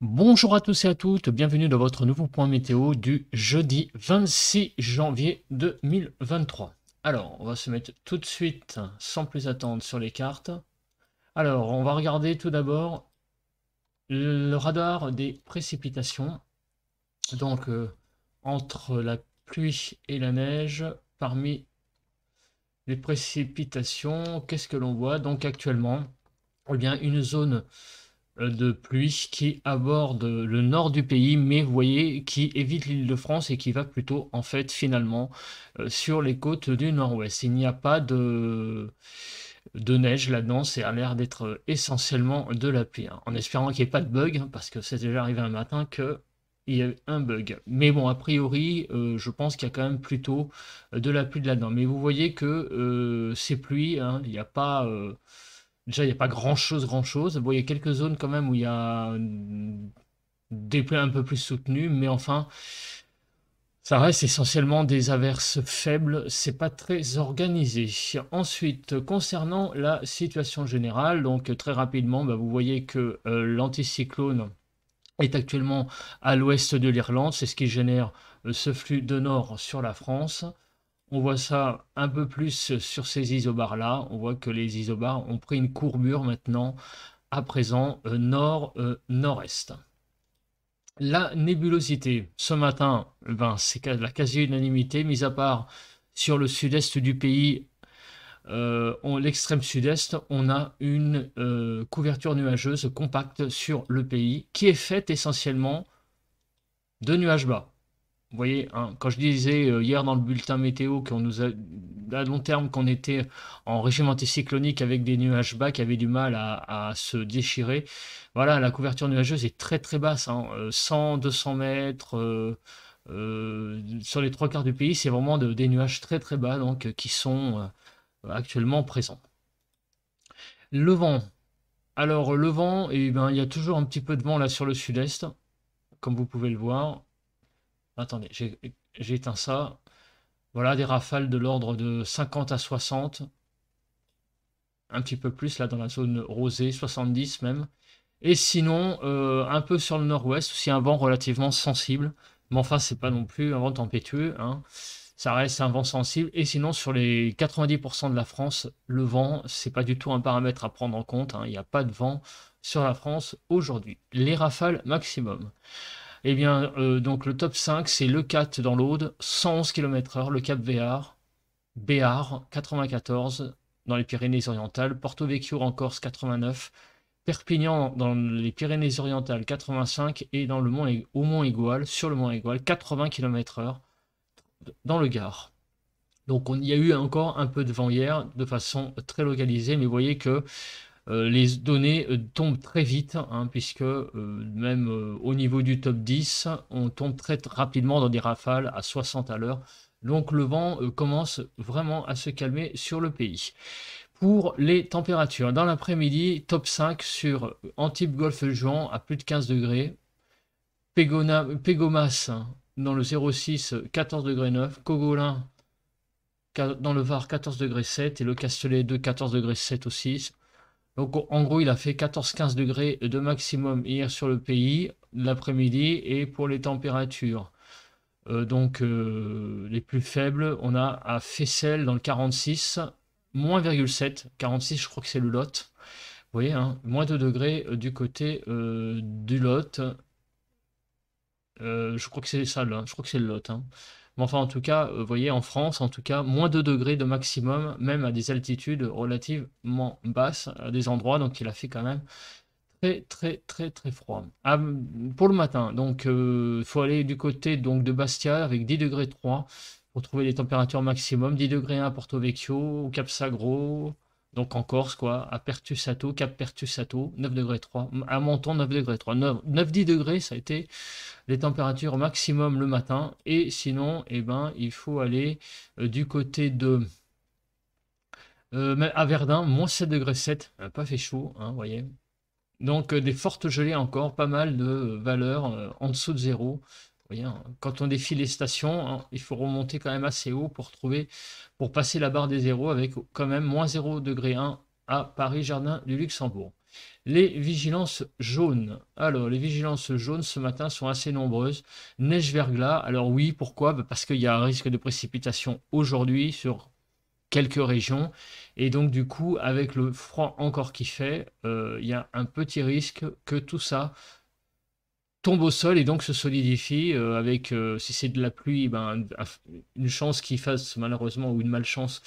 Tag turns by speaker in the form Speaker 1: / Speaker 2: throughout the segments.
Speaker 1: Bonjour à tous et à toutes, bienvenue dans votre nouveau point météo du jeudi 26 janvier 2023. Alors, on va se mettre tout de suite, sans plus attendre, sur les cartes. Alors, on va regarder tout d'abord le radar des précipitations. Donc, euh, entre la pluie et la neige, parmi les précipitations, qu'est-ce que l'on voit Donc, actuellement, eh bien, une zone de pluie qui aborde le nord du pays, mais vous voyez, qui évite l'île de France et qui va plutôt, en fait, finalement, euh, sur les côtes du nord-ouest. Il n'y a pas de de neige là-dedans, c'est à l'air d'être essentiellement de la pluie. Hein. En espérant qu'il n'y ait pas de bug, hein, parce que c'est déjà arrivé un matin que il y a eu un bug. Mais bon, a priori, euh, je pense qu'il y a quand même plutôt euh, de la pluie là-dedans. Mais vous voyez que ces pluies, hein, il n'y a pas... Déjà, il n'y a pas grand-chose, grand-chose. il y a quelques zones quand même où il y a des plaies un peu plus soutenues, mais enfin, ça reste essentiellement des averses faibles, c'est pas très organisé. Ensuite, concernant la situation générale, donc très rapidement, bah, vous voyez que euh, l'anticyclone est actuellement à l'ouest de l'Irlande, c'est ce qui génère euh, ce flux de nord sur la France. On voit ça un peu plus sur ces isobars-là. On voit que les isobars ont pris une courbure maintenant, à présent, euh, nord-nord-est. Euh, la nébulosité, ce matin, ben, c'est la quasi-unanimité, mis à part sur le sud-est du pays, euh, l'extrême sud-est, on a une couverture nuageuse compacte sur le pays qui est faite essentiellement de nuages bas. Vous voyez, hein, quand je disais euh, hier dans le bulletin météo qu'on nous a, à long terme qu'on était en régime anticyclonique avec des nuages bas qui avaient du mal à, se déchirer, voilà, la couverture nuageuse est très très basse, 100, hein. 200 euh, mètres. Euh, sur les trois quarts du pays, c'est vraiment des nuages très très bas donc qui sont actuellement présents. Le vent. Alors le vent, et eh ben, il y a toujours un petit peu de vent là sur le sud-est, comme vous pouvez le voir. Attendez, j'ai éteint ça. Voilà, des rafales de l'ordre de 50 à 60. Un petit peu plus, là, dans la zone rosée, 70 même. Et sinon, euh, un peu sur le nord-ouest, aussi un vent relativement sensible. Mais enfin, c'est pas non plus un vent tempétueux. Hein. Ça reste un vent sensible. Et sinon, sur les 90% de la France, le vent, c'est pas du tout un paramètre à prendre en compte. Hein. Il n'y a pas de vent sur la France aujourd'hui. Les rafales maximum. Eh bien, euh, donc le top 5, c'est le 4 dans l'Aude, 111 km/h, le Cap Béar, Béar, 94 dans les Pyrénées-Orientales, Porto Vecchio en Corse, 89, Perpignan dans les Pyrénées-Orientales, 85, et dans le mont, au Mont Égual, sur le Mont Égual, 80 km/h dans le Gard. Donc il y a eu encore un peu de vent hier de façon très localisée, mais vous voyez que euh, les données euh, tombent très vite, hein, puisque euh, même au niveau du top 10, on tombe très rapidement dans des rafales à 60 à l'heure. Donc le vent commence vraiment à se calmer sur le pays. Pour les températures, dans l'après-midi, top 5 sur Antibes Golfe Juan à plus de 15 degrés, Pégomas hein, dans le 06, 14 degrés 9, Cogolin dans le Var 14 degrés 7 et le Castellet 2 14 degrés 7 aussi. Donc en gros, il a fait 14-15 degrés de maximum hier sur le pays, l'après-midi, et pour les températures. Euh, donc euh, les plus faibles, on a à Fessel dans le 46, moins 0,7, 46 je crois que c'est le Lot. Vous voyez, hein, moins 2 degrés euh, du côté du Lot. je crois que c'est ça là, je crois que c'est le Lot. Hein. Mais enfin, en tout cas, vous euh, voyez, en France, en tout cas, moins 2 degrés de maximum, même à des altitudes relativement basses, à euh, des endroits, donc il a fait quand même très très très très froid. Ah, pour le matin, donc il euh, faut aller du côté donc de Bastia avec 10 degrés 3 pour trouver les températures maximum, 10 degrés 1 à Porto Vecchio, au Cap Sagro, donc en Corse, quoi, à Pertusato, Cap Pertusato, 9 degrés 3, à Monton 9 degrés 3. 9-10 degrés, ça a été les températures maximum le matin. Et sinon, et eh ben, il faut aller euh, du côté de. Euh, à Verdun, moins 7 degrés 7, euh, pas fait chaud, hein, voyez. Donc euh, des fortes gelées encore, pas mal de valeurs en dessous de zéro. Hein, quand on défile les stations, hein, il faut remonter quand même assez haut pour trouver, pour passer la barre des zéros avec quand même moins 0 degré à Paris Jardin du Luxembourg. Les vigilances jaunes. Alors, les vigilances jaunes ce matin sont assez nombreuses. Neige verglas. Alors oui, pourquoi bah, Parce qu'il y a un risque de précipitation aujourd'hui sur quelques régions. Et donc, du coup, avec le froid encore qui fait, euh, il y a un petit risque que tout ça tombe au sol et donc se solidifie euh, avec, euh, si c'est de la pluie, ben, une chance qu'il fasse malheureusement ou une malchance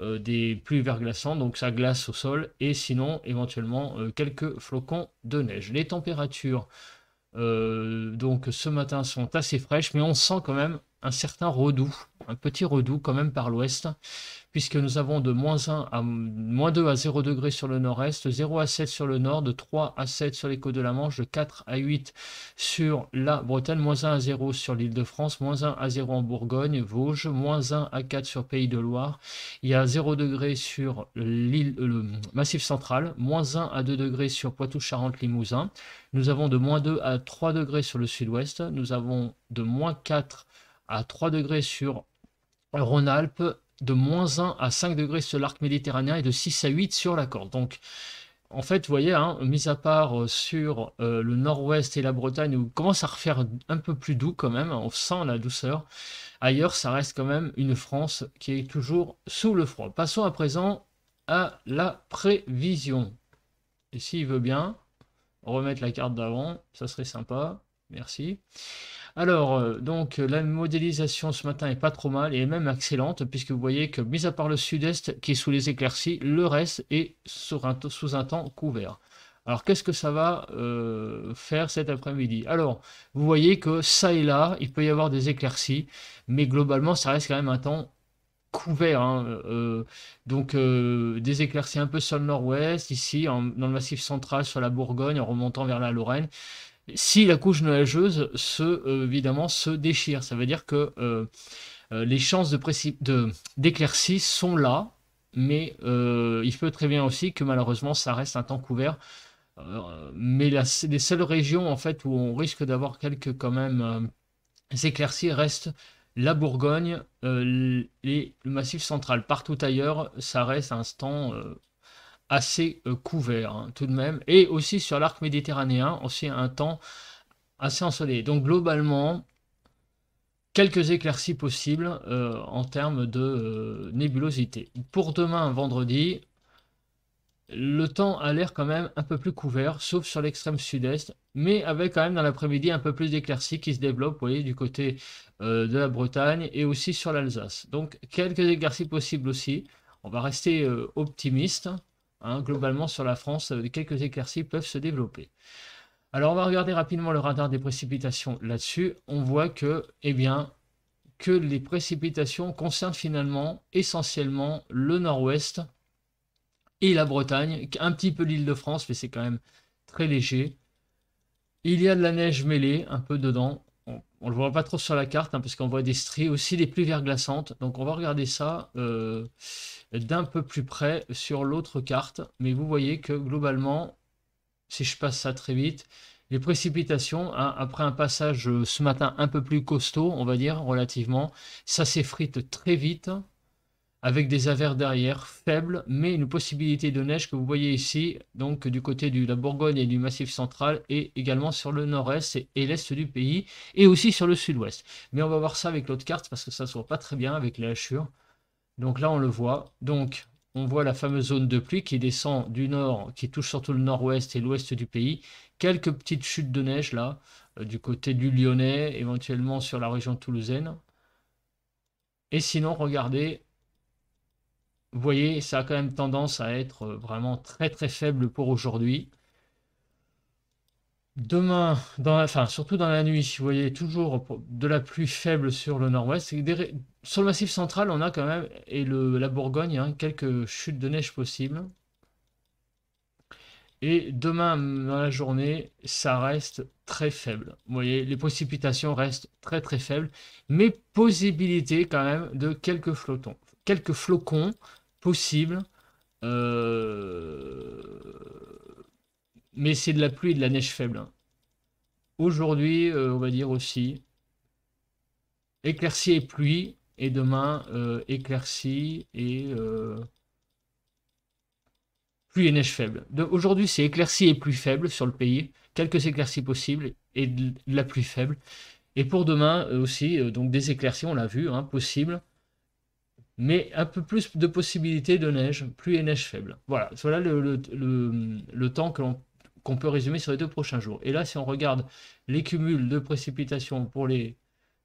Speaker 1: euh, des pluies verglaçantes, donc ça glace au sol, et sinon éventuellement quelques flocons de neige. Les températures donc ce matin sont assez fraîches, mais on sent quand même un certain redoux un petit redout quand même par l'ouest, puisque nous avons de moins 1 à moins 2 à 0 degrés sur le nord-est, 0 à 7 sur le nord, de 3 à 7 sur les côtes de la Manche, de 4 à 8 sur la Bretagne, moins 1 à 0 sur l'île de France, moins 1 à 0 en Bourgogne, Vosges, moins 1 à 4 sur Pays de Loire, il y a 0 degrés sur l'île, le Massif central, moins 1 à 2 degrés sur poitou charente limousin nous avons de moins 2 à 3 degrés sur le sud-ouest, nous avons de moins 4 à 3 degrés sur Rhône-Alpes de moins 1 à 5 degrés sur l'arc méditerranéen et de 6 à 8 sur la corde. Donc, en fait, vous voyez, hein, mis à part euh, sur euh, le nord-ouest et la Bretagne, où commence à refaire un peu plus doux quand même, on sent la douceur. Ailleurs, ça reste quand même une France qui est toujours sous le froid. Passons à présent à la prévision. Et s'il veut bien remettre la carte d'avant, ça serait sympa. Merci. Alors, euh, donc, la modélisation ce matin est pas trop mal et même excellente, puisque vous voyez que, mis à part le sud-est qui est sous les éclaircies, le reste est un sous un temps couvert. Alors, qu'est-ce que ça va euh, faire cet après-midi Alors, vous voyez que ça et là, il peut y avoir des éclaircies, mais globalement, ça reste quand même un temps couvert. Hein, euh, donc des éclaircies un peu sur le nord-ouest, ici dans le massif central, sur la Bourgogne, en remontant vers la Lorraine si la couche nuageuse se, euh, évidemment, se déchire. Ça veut dire que euh, euh, les chances d'éclaircie de, sont là, mais il peut très bien aussi que malheureusement ça reste un temps couvert. mais les seules régions en fait où on risque d'avoir quelques quand même éclaircies restent la Bourgogne et le Massif central. Partout ailleurs, ça reste un temps assez euh, couvert hein, tout de même. Et aussi sur l'arc méditerranéen, aussi un temps assez ensoleillé. Donc globalement, quelques éclaircies possibles euh, en termes de euh, nébulosité. Pour demain, vendredi, le temps a l'air quand même un peu plus couvert, sauf sur l'extrême sud-est, mais avec quand même dans l'après-midi un peu plus d'éclaircies qui se développent, vous voyez, du côté de la Bretagne et aussi sur l'Alsace. Donc quelques éclaircies possibles aussi. On va rester optimiste. Hein, globalement, sur la France, euh, quelques éclaircies peuvent se développer. Alors, on va regarder rapidement le radar des précipitations là-dessus. On voit que, eh bien, que les précipitations concernent finalement essentiellement le nord-ouest et la Bretagne, un petit peu l'île de France, mais c'est quand même très léger. Il y a de la neige mêlée un peu dedans on, le voit pas trop sur la carte, hein, parce qu'on voit des stries, aussi des pluies verglaçantes. Donc on va regarder ça euh, d'un peu plus près sur l'autre carte. Mais vous voyez que globalement, si je passe ça très vite, les précipitations, hein, après un passage euh, ce matin un peu plus costaud, on va dire relativement, ça s'effrite très vite avec des averses derrière faibles, mais une possibilité de neige que vous voyez ici, donc du côté de la Bourgogne et du Massif central, et également sur le nord-est et l'est du pays, et aussi sur le sud-ouest. Mais on va voir ça avec l'autre carte, parce que ça ne se voit pas très bien avec les hachures. Donc là, on le voit. Donc, on voit la fameuse zone de pluie qui descend du nord, qui touche surtout le nord-ouest et l'ouest du pays. Quelques petites chutes de neige, là, euh, du côté du Lyonnais, éventuellement sur la région toulousaine. Et sinon, regardez, vous voyez, ça a quand même tendance à être euh, vraiment très très faible pour aujourd'hui. Demain, dans surtout dans la nuit, vous voyez toujours de la pluie faible sur le nord-ouest. Sur le massif central, on a quand même, et le, la Bourgogne, hein, quelques chutes de neige possibles. Et demain, dans la journée, ça reste très faible. Vous voyez, les précipitations restent très très faibles, mais possibilité quand même de quelques Quelques flocons possible. Euh, mais c'est de la pluie et de la neige faible. Aujourd'hui, euh, on va dire aussi éclaircie et pluie. Et demain, euh, éclaircie et euh, pluie et neige faible. Aujourd'hui, c'est éclaircie et pluie faible sur le pays. Quelques éclaircies possibles et de la pluie faible. Et pour demain aussi, donc des éclaircies, on l'a vu, hein, mais un peu plus de possibilités de neige, plus et neige faible. Voilà, voilà le, le, temps que qu'on peut résumer sur les deux prochains jours. Et là, si on regarde les cumuls de précipitations pour les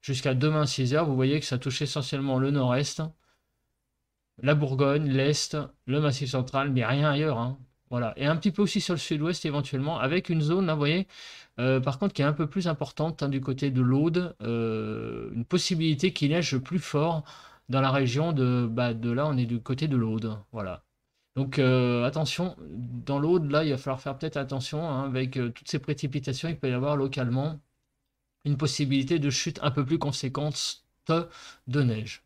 Speaker 1: jusqu'à demain 6h, vous voyez que ça touche essentiellement le nord-est, la Bourgogne, l'est, le massif central, mais rien ailleurs. Hein. Voilà. Et un petit peu aussi sur le sud-ouest éventuellement, avec une zone, là, hein, vous voyez, euh, par contre, qui est un peu plus importante hein, du côté de l'Aude, euh, une possibilité qu'il neige plus fort dans la région de, bah, de là, on est du côté de l'Aude. Voilà. Donc euh, attention, dans l'Aude, là, il va falloir faire peut-être attention hein, avec euh, toutes ces précipitations. Il peut y avoir localement une possibilité de chute un peu plus conséquente de neige.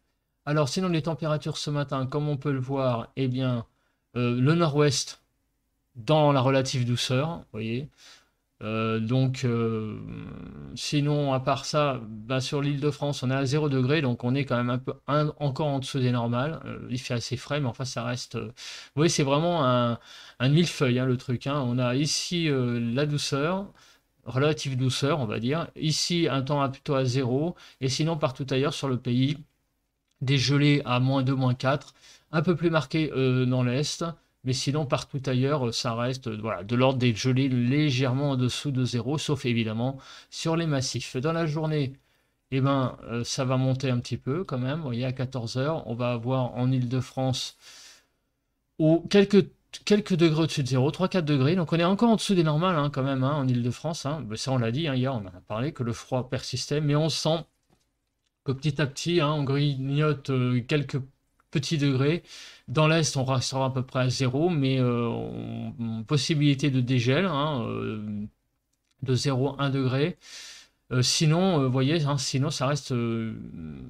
Speaker 1: Alors sinon, les températures ce matin, comme on peut le voir, eh bien, euh, le nord-ouest dans la relative douceur, vous voyez. Euh, donc, euh, sinon, à part ça, bah, sur l'île de France, on est à 0 degré, donc on est quand même un peu encore en dessous des normales. Euh, il fait assez frais, mais enfin, ça reste. vous voyez, c'est vraiment un, millefeuille, hein, le truc. Hein. On a ici la douceur, relative douceur, on va dire. Ici, un temps plutôt à 0, et sinon, partout ailleurs sur le pays, des gelées à moins 2, moins 4, un peu plus marquées dans l'Est. Mais sinon, partout ailleurs, ça reste euh, voilà, de l'ordre des gelées légèrement en dessous de zéro, sauf évidemment sur les massifs. Dans la journée, et eh ben, euh, ça va monter un petit peu quand même. Il voyez, à 14 heures, on va avoir en Ile-de-France quelques, quelques degrés au-dessus de zéro 3-4 degrés. Donc on est encore en dessous des normales hein, quand même hein, en Ile-de-France. Hein. ça, on l'a dit hier, on en a parlé que le froid persistait, mais on sent que petit à petit, on grignote euh, quelques petit degré. Dans l'Est, on restera à peu près à zéro, mais euh, possibilité de dégel hein, euh, de 0 1 degré. Euh, sinon, vous voyez, hein, sinon ça reste,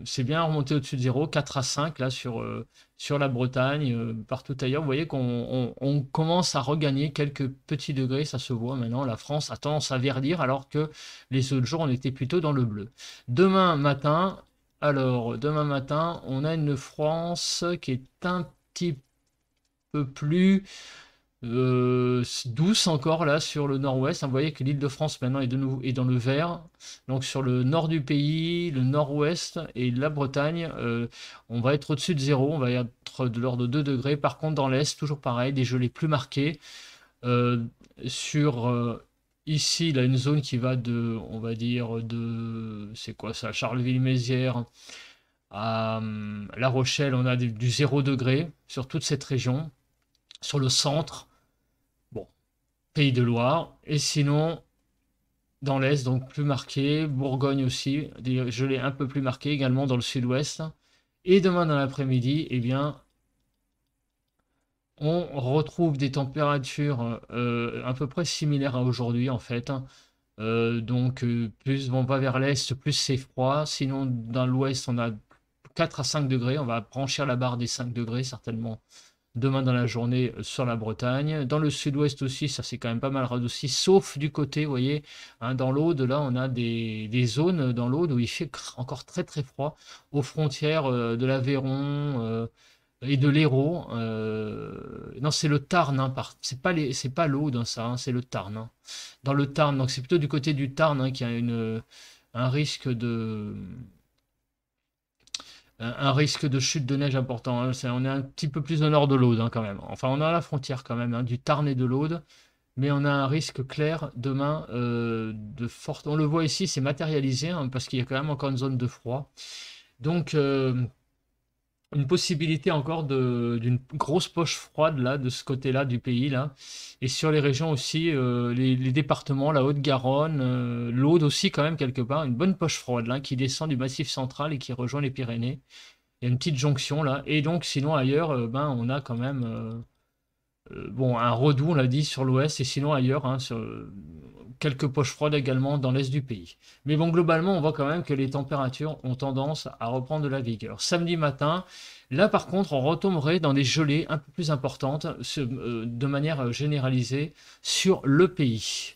Speaker 1: c'est bien remonté au-dessus de 0, 4 à 5 là sur, sur la Bretagne, partout ailleurs. Vous voyez qu'on commence à regagner quelques petits degrés, ça se voit maintenant. La France a tendance à verdir alors que les autres jours on était plutôt dans le bleu. Demain matin, alors, demain matin, on a une France qui est un petit peu plus euh, douce encore là sur le nord-ouest. Hein, vous voyez que l'île de France maintenant est, de nouveau, est dans le vert. Donc sur le nord du pays, le nord-ouest et la Bretagne, euh, on va être au-dessus de zéro. On va être de l'ordre de 2 degrés. Par contre, dans l'est, toujours pareil, des gelées plus marquées. Euh, sur ici, il a une zone qui va de, on va dire, de, c'est quoi ça, Charleville-Mézières à euh, La Rochelle, on a du, zéro degré sur toute cette région, sur le centre, bon, Pays de Loire, et sinon, dans l'Est, donc plus marqué, Bourgogne aussi, je l'ai un peu plus marqué également dans le sud-ouest, et demain dans l'après-midi, eh bien, on retrouve des températures euh, à peu près similaires à aujourd'hui en fait. Hein. Euh, donc euh, plus on va vers l'est, plus c'est froid. Sinon dans l'ouest on a 4 à 5 degrés. On va brancher la barre des 5 degrés certainement demain dans la journée sur la Bretagne. Dans le sud-ouest aussi, ça c'est quand même pas mal radouci, sauf du côté, vous voyez, hein, dans l'Aude, là on a des, zones dans l'Aude où il fait encore très très froid, aux frontières de l'Aveyron, et de l'héros... Euh, non, c'est le Tarn. Hein, par... C'est pas les... c'est pas l'eau dans hein, ça. Hein, c'est le Tarn. Dans le Tarn. Donc c'est plutôt du côté du Tarn qu'il y a une un risque de un risque de chute de neige important. on est un petit peu plus au nord de l'Aude quand même. Enfin, on a la frontière quand même du Tarn et de l'Aude, mais on a un risque clair demain euh, de forte. On le voit ici, c'est matérialisé parce qu'il y a quand même encore une zone de froid. Donc euh, une possibilité encore d'une grosse poche froide là, de ce côté-là du pays. Là. Et sur les régions aussi, euh, les, départements, la Haute-Garonne, euh, l'Aude aussi quand même quelque part, une bonne poche froide là, qui descend du massif central et qui rejoint les Pyrénées. Il y a une petite jonction là. Et donc sinon ailleurs, euh, ben, on a quand même euh, bon, un redout, on l'a dit, sur l'ouest et sinon ailleurs, hein, sur quelques poches froides également dans l'est du pays. Mais bon, globalement, on voit quand même que les températures ont tendance à reprendre de la vigueur. Samedi matin, là par contre, on retomberait dans des gelées un peu plus importantes euh, de manière généralisée sur le pays.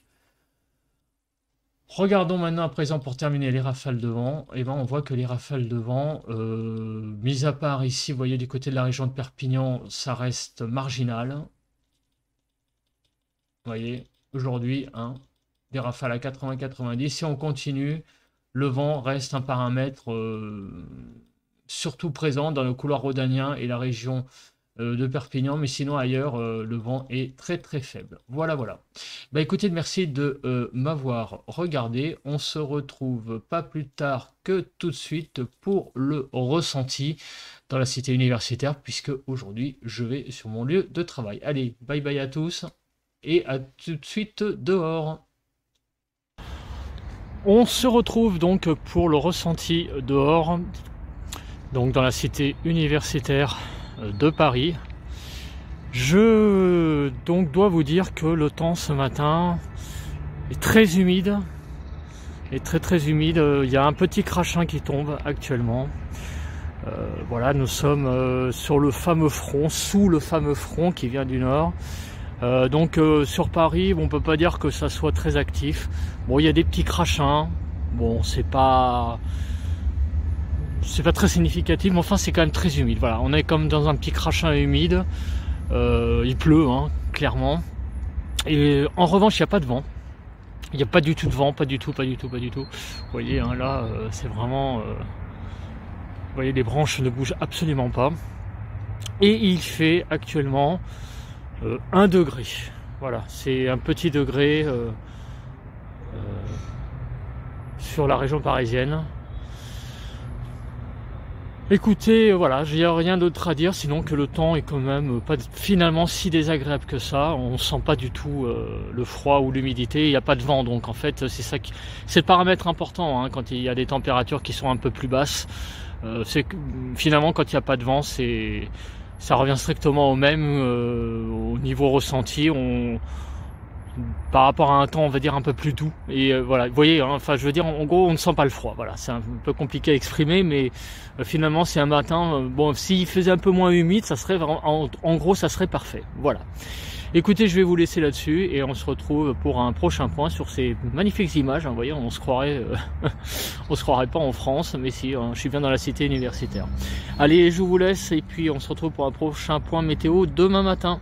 Speaker 1: Regardons maintenant à présent pour terminer les rafales de vent. Et eh ben, on voit que les rafales de vent, euh, mis à part ici, vous voyez du côté de la région de Perpignan, ça reste marginal. Vous voyez, aujourd'hui, hein, des rafales à 80-90. Si on continue, le vent reste un paramètre euh, surtout présent dans le couloir rhodanien et la région euh, de Perpignan, mais sinon ailleurs, euh, le vent est très très faible. Voilà, voilà. Bah, écoutez, merci de m'avoir regardé. On se retrouve pas plus tard que tout de suite pour le ressenti dans la cité universitaire, puisque aujourd'hui, je vais sur mon lieu de travail. Allez, bye bye à tous et à tout de suite dehors. On se retrouve donc pour le ressenti dehors, donc dans la cité universitaire de Paris. Je donc dois vous dire que le temps ce matin est très humide, est très très humide. Il y a un petit crachin qui tombe actuellement. Euh, voilà, nous sommes euh, sur le fameux front, sous le fameux front qui vient du nord. Euh, donc euh, sur Paris, on peut pas dire que ça soit très actif. Bon, il y a des petits crachins. Bon, c'est pas c'est pas très significatif, mais enfin c'est quand même très humide. Voilà, on est comme dans un petit crachin humide. Euh, il pleut, hein, clairement. Et en revanche, il n'y a pas de vent. Il n'y a pas du tout de vent, pas du tout, pas du tout, pas du tout. Vous voyez, hein, là, c'est vraiment. Vous voyez, les branches ne bougent absolument pas. Et il fait actuellement euh, un degré. Voilà, c'est un petit degré euh, euh, sur la région parisienne. Écoutez, voilà, j'ai rien d'autre à dire, sinon que le temps est quand même pas finalement si désagréable que ça. On sent pas du tout le froid ou l'humidité. Il n'y a pas de vent, donc en fait, c'est ça qui, c'est le paramètre important hein, quand il y a des températures qui sont un peu plus basses. Euh, c'est finalement quand il n'y a pas de vent, c'est ça revient strictement au même euh, au niveau ressenti. On, par rapport à un temps on va dire un peu plus doux et euh, voilà vous voyez hein, enfin je veux dire en, gros on ne sent pas le froid voilà c'est un peu compliqué à exprimer mais euh, finalement c'est un matin euh, bon s'il faisait un peu moins humide ça serait en, gros ça serait parfait voilà écoutez je vais vous laisser là dessus et on se retrouve pour un prochain point sur ces magnifiques images hein, vous voyez on se croirait on se croirait pas en France mais si hein, je suis bien dans la cité universitaire allez je vous laisse et puis on se retrouve pour un prochain point météo demain matin